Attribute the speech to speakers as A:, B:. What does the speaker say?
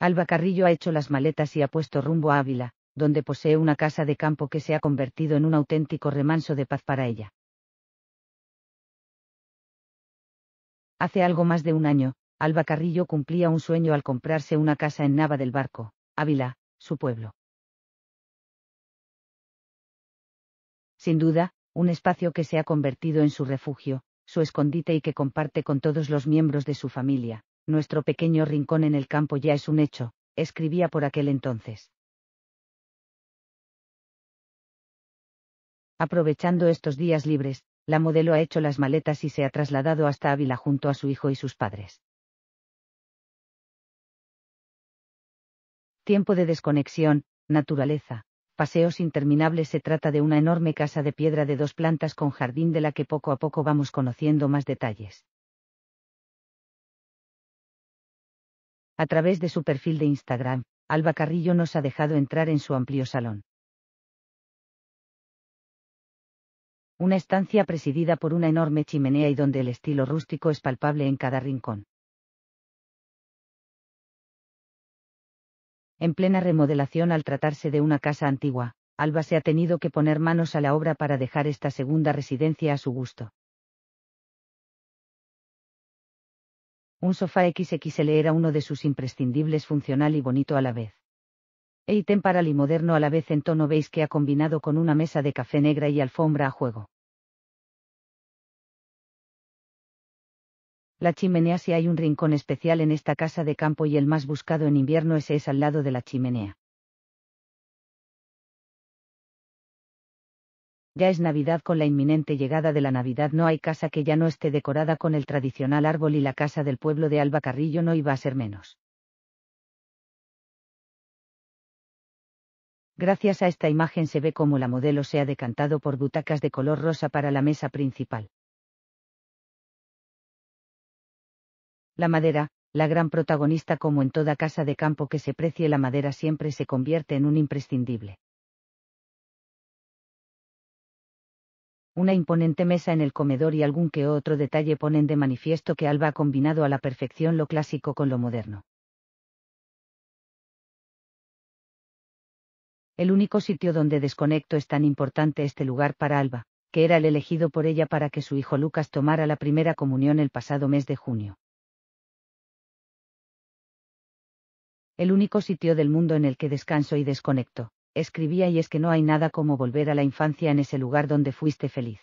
A: Alba Carrillo ha hecho las maletas y ha puesto rumbo a Ávila, donde posee una casa de campo que se ha convertido en un auténtico remanso de paz para ella. Hace algo más de un año, Alba Carrillo cumplía un sueño al comprarse una casa en Nava del Barco, Ávila, su pueblo. Sin duda, un espacio que se ha convertido en su refugio, su escondite y que comparte con todos los miembros de su familia, nuestro pequeño rincón en el campo ya es un hecho, escribía por aquel entonces. Aprovechando estos días libres, la modelo ha hecho las maletas y se ha trasladado hasta Ávila junto a su hijo y sus padres. Tiempo de desconexión, naturaleza, paseos interminables se trata de una enorme casa de piedra de dos plantas con jardín de la que poco a poco vamos conociendo más detalles. A través de su perfil de Instagram, Alba Carrillo nos ha dejado entrar en su amplio salón. Una estancia presidida por una enorme chimenea y donde el estilo rústico es palpable en cada rincón. En plena remodelación al tratarse de una casa antigua, Alba se ha tenido que poner manos a la obra para dejar esta segunda residencia a su gusto. Un sofá XXL era uno de sus imprescindibles funcional y bonito a la vez. E item y moderno a la vez en tono veis que ha combinado con una mesa de café negra y alfombra a juego. La chimenea si hay un rincón especial en esta casa de campo y el más buscado en invierno ese es al lado de la chimenea. Ya es Navidad con la inminente llegada de la Navidad. No hay casa que ya no esté decorada con el tradicional árbol y la casa del pueblo de Alba Carrillo no iba a ser menos. Gracias a esta imagen se ve cómo la modelo se ha decantado por butacas de color rosa para la mesa principal. La madera, la gran protagonista como en toda casa de campo que se precie la madera siempre se convierte en un imprescindible. una imponente mesa en el comedor y algún que otro detalle ponen de manifiesto que Alba ha combinado a la perfección lo clásico con lo moderno. El único sitio donde desconecto es tan importante este lugar para Alba, que era el elegido por ella para que su hijo Lucas tomara la primera comunión el pasado mes de junio. El único sitio del mundo en el que descanso y desconecto, escribía y es que no hay nada como volver a la infancia en ese lugar donde fuiste feliz.